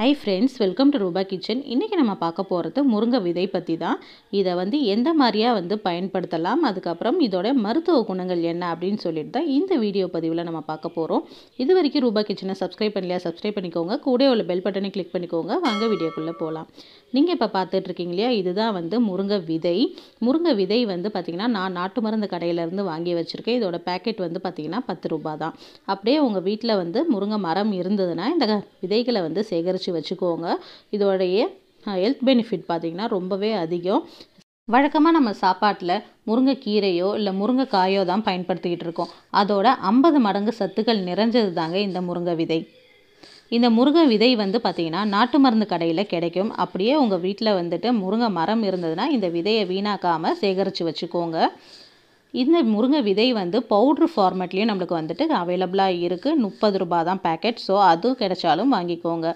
high friends welcome to Roopa kitchen இன்றைக்கி நம்ம பார்க்க போகிறது முருங்கை விதை பற்றி தான் இதை வந்து எந்த மாதிரியாக வந்து பயன்படுத்தலாம் அதுக்கப்புறம் இதோட மருத்துவ குணங்கள் என்ன அப்படின்னு சொல்லிட்டு தான் இந்த வீடியோ பதிவில் நம்ம பார்க்க போகிறோம் இது வரைக்கும் ரூபா கிச்சனை சப்ஸ்கிரைப் பண்ணலையா சப்ஸ்கிரைப் பண்ணிக்கோங்க கூட உள்ள பெல் பட்டனை கிளிக் பண்ணிக்கோங்க வாங்க வீடியோக்குள்ளே போகலாம் நீங்கள் இப்போ பார்த்துட்ருக்கீங்க இல்லையா இதுதான் வந்து முருங்கை விதை முருங்கை விதை வந்து பார்த்திங்கன்னா நான் நாட்டு மருந்து கடையிலேருந்து வாங்கி வச்சுருக்கேன் இதோட பேக்கெட் வந்து பார்த்திங்கன்னா பத்து ரூபா தான் அப்படியே உங்கள் வீட்டில் வந்து முருங்கை மரம் இருந்ததுன்னா இந்த விதைகளை வந்து சேகரித்து சேகரித்து வச்சுக்கோங்க இதோடைய ஹெல்த் பெனிஃபிட் பார்த்திங்கன்னா ரொம்பவே அதிகம் வழக்கமாக நம்ம சாப்பாட்டில் முருங்கைக்கீரையோ இல்லை முருங்கைக்காயோ தான் பயன்படுத்திக்கிட்டு இருக்கோம் அதோட ஐம்பது மடங்கு சத்துக்கள் நிறைஞ்சது தாங்க இந்த முருங்கை விதை இந்த முருங்கை விதை வந்து பார்த்திங்கன்னா நாட்டு மருந்து கடையில் கிடைக்கும் அப்படியே உங்கள் வீட்டில் வந்துட்டு முருங்கை மரம் இருந்ததுன்னா இந்த விதையை வீணாக்காமல் சேகரித்து வச்சுக்கோங்க இந்த முருங்கை விதை வந்து பவுட்ரு ஃபார்மேட்லேயும் நம்மளுக்கு வந்துட்டு அவைலபிளாக இருக்குது முப்பது ரூபா தான் பேக்கெட் ஸோ அதுவும் கிடைச்சாலும் வாங்கிக்கோங்க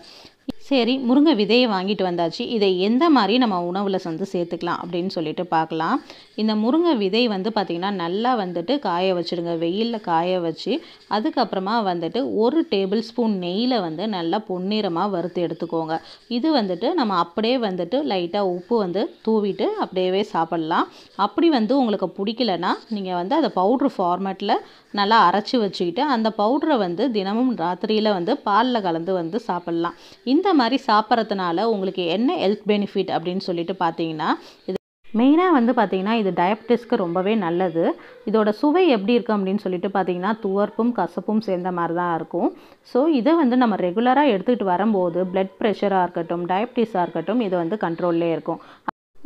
சரி முருங்கை விதையை வாங்கிட்டு வந்தாச்சு இதை எந்த மாதிரி நம்ம உணவில் வந்து சேர்த்துக்கலாம் அப்படின்னு சொல்லிட்டு பார்க்கலாம் இந்த முருங்கை விதை வந்து பார்த்திங்கன்னா நல்லா வந்துட்டு காய வச்சுடுங்க வெயிலில் காய வச்சு அதுக்கப்புறமா வந்துட்டு ஒரு டேபிள் ஸ்பூன் நெய்யில் வந்து நல்லா பொன்னிறமாக வறுத்து எடுத்துக்கோங்க இது வந்துட்டு நம்ம அப்படியே வந்துட்டு லைட்டாக உப்பு வந்து தூவிட்டு அப்படியே சாப்பிட்லாம் அப்படி வந்து உங்களுக்கு பிடிக்கலன்னா நீங்கள் வந்து அதை பவுட்ரு ஃபார்மேட்டில் நல்லா அரைச்சி வச்சுக்கிட்டு அந்த பவுட்ரை வந்து தினமும் ராத்திரியில் வந்து பாலில் கலந்து வந்து சாப்பிட்லாம் இந்த மாதிரி சாப்பிட்றதுனால உங்களுக்கு என்ன ஹெல்த் பெனிஃபிட் அப்படின்னு சொல்லிட்டு பார்த்தீங்கன்னா இது மெயினாக வந்து பார்த்திங்கன்னா இது டயபட்டிஸ்க்கு ரொம்பவே நல்லது இதோட சுவை எப்படி இருக்கும் அப்படின்னு சொல்லிட்டு பார்த்திங்கன்னா துவர்ப்பும் கசப்பும் சேர்ந்த மாதிரி தான் இருக்கும் ஸோ இதை வந்து நம்ம ரெகுலராக எடுத்துகிட்டு வரும்போது பிளட் ப்ரெஷராக இருக்கட்டும் டயபட்டிஸாக இருக்கட்டும் இது வந்து கண்ட்ரோல்லே இருக்கும்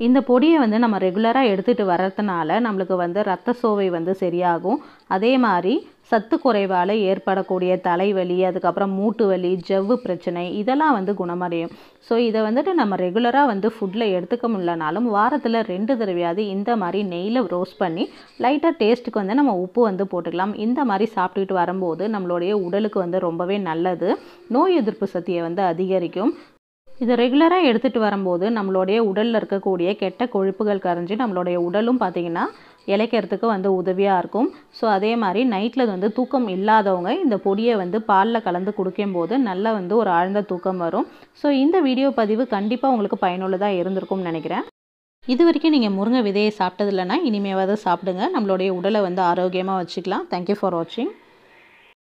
இந்த பொடியை வந்து நம்ம ரெகுலராக எடுத்துகிட்டு வர்றதுனால நம்மளுக்கு வந்து ரத்த சோவை வந்து சரியாகும் அதே மாதிரி சத்து குறைவால் ஏற்படக்கூடிய தலைவலி அதுக்கப்புறம் மூட்டு வலி ஜவ்வு பிரச்சனை இதெல்லாம் வந்து குணமடையும் ஸோ இதை வந்துட்டு நம்ம ரெகுலராக வந்து ஃபுட்டில் எடுத்துக்க முடியலனாலும் வாரத்தில் ரெண்டு தடவையாவது இந்த மாதிரி நெய்யில் ரோஸ்ட் பண்ணி லைட்டாக டேஸ்ட்டுக்கு வந்து நம்ம உப்பு வந்து போட்டுக்கலாம் இந்த மாதிரி சாப்பிட்டுட்டு வரும்போது நம்மளுடைய உடலுக்கு வந்து ரொம்பவே நல்லது நோய் எதிர்ப்பு சக்தியை வந்து அதிகரிக்கும் இதை ரெகுலராக எடுத்துகிட்டு வரும்போது நம்மளுடைய உடலில் இருக்கக்கூடிய கெட்ட கொழுப்புகள் கரைஞ்சி நம்மளுடைய உடலும் பார்த்திங்கன்னா இலைக்கிறதுக்கு வந்து உதவியாக இருக்கும் ஸோ அதே மாதிரி நைட்டில் வந்து தூக்கம் இல்லாதவங்க இந்த பொடியை வந்து பாலில் கலந்து குடிக்கும்போது நல்லா வந்து ஒரு ஆழ்ந்த தூக்கம் வரும் ஸோ இந்த வீடியோ பதிவு கண்டிப்பாக உங்களுக்கு பயனுள்ளதாக இருந்திருக்கும்னு நினைக்கிறேன் இது வரைக்கும் நீங்கள் முருங்கை விதையை சாப்பிட்டது இல்லைன்னா இனிமேவாவது சாப்பிடுங்க நம்மளுடைய உடலை வந்து ஆரோக்கியமாக வச்சுக்கலாம் தேங்க்யூ ஃபார் வாட்சிங்